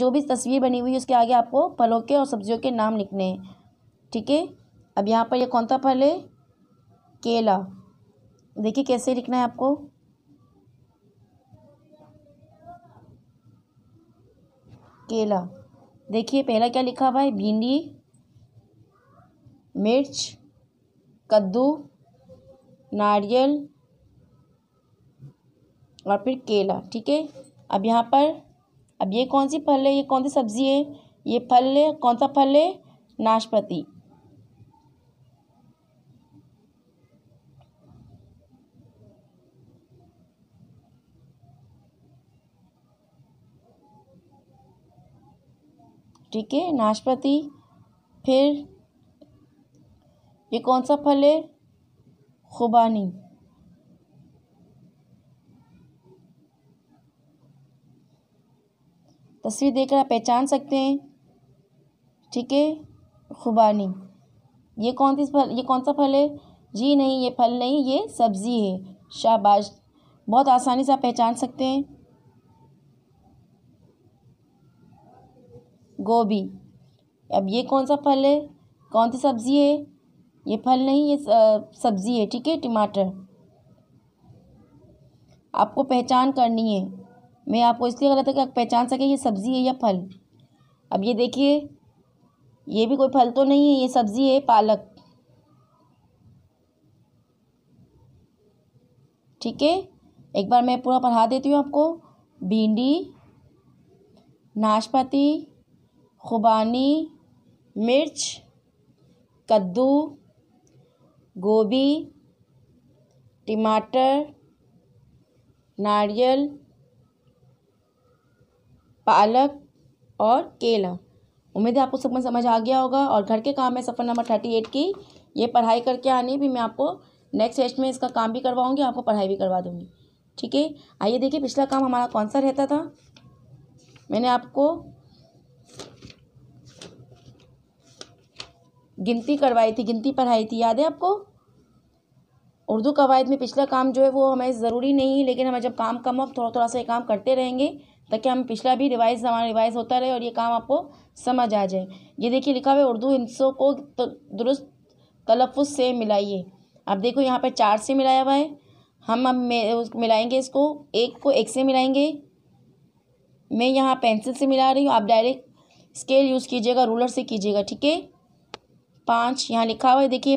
जो भी तस्वीर बनी हुई है उसके आगे आपको फलों के और सब्जियों के नाम लिखने हैं ठीक है अब यहाँ पर ये कौन सा फल है केला देखिए कैसे लिखना है आपको केला देखिए पहला क्या लिखा हुआ है भिंडी मिर्च कद्दू नारियल और फिर केला ठीक है अब यहाँ पर अब ये कौन सी फल है ये कौन सी सब्जी है ये फल है कौन सा फल है नाशपाती ठीक है नाशपाती फिर ये कौन सा फल है खुबानी तस्वीर देखकर आप पहचान सकते हैं ठीक है खुबानी ये कौन सी फल ये कौन सा फल है जी नहीं ये फल नहीं ये सब्ज़ी है शाबाश बहुत आसानी से आप पहचान सकते हैं गोभी अब ये कौन सा फल है कौन सी सब्ज़ी है ये फल नहीं ये सब्ज़ी है ठीक है टमाटर आपको पहचान करनी है मैं आपको इसलिए कह रहा था कि आप पहचान सकें ये सब्ज़ी है या फल अब ये देखिए ये भी कोई फल तो नहीं है ये सब्ज़ी है पालक ठीक है एक बार मैं पूरा पढ़ा देती हूँ आपको भिंडी नाशपाती खुबानी मिर्च कद्दू गोभी टमाटर नारियल पालक और केला उम्मीद है आपको सब समझ आ गया होगा और घर के काम है सफ़र नंबर थर्टी एट की ये पढ़ाई करके आनी भी मैं आपको नेक्स्ट टेस्ट में इसका काम भी करवाऊँगी आपको पढ़ाई भी करवा दूँगी ठीक है आइए देखिए पिछला काम हमारा कौन सा रहता था मैंने आपको गिनती करवाई थी गिनती पढ़ाई थी याद है आपको उर्दू कवायद में पिछला काम जो है वो हमें ज़रूरी नहीं है लेकिन हमें जब काम कम हो थोड़ा थोड़ा सा ये काम करते रहेंगे ताकि हम पिछला भी रिवाइज हमारा रिवाइज होता रहे और ये काम आपको समझ आ जाए ये देखिए लिखा हुआ है उर्दू हिंसों को दुरुस्त तलफ़ से मिलाइए आप देखो यहाँ पर चार से मिलाया हुआ है हम अब मिलाएंगे इसको एक को एक से मिलाएंगे मैं यहाँ पेंसिल से मिला रही हूँ आप डायरेक्ट स्केल यूज़ कीजिएगा रूलर से कीजिएगा ठीक है पाँच यहाँ लिखा हुआ है देखिए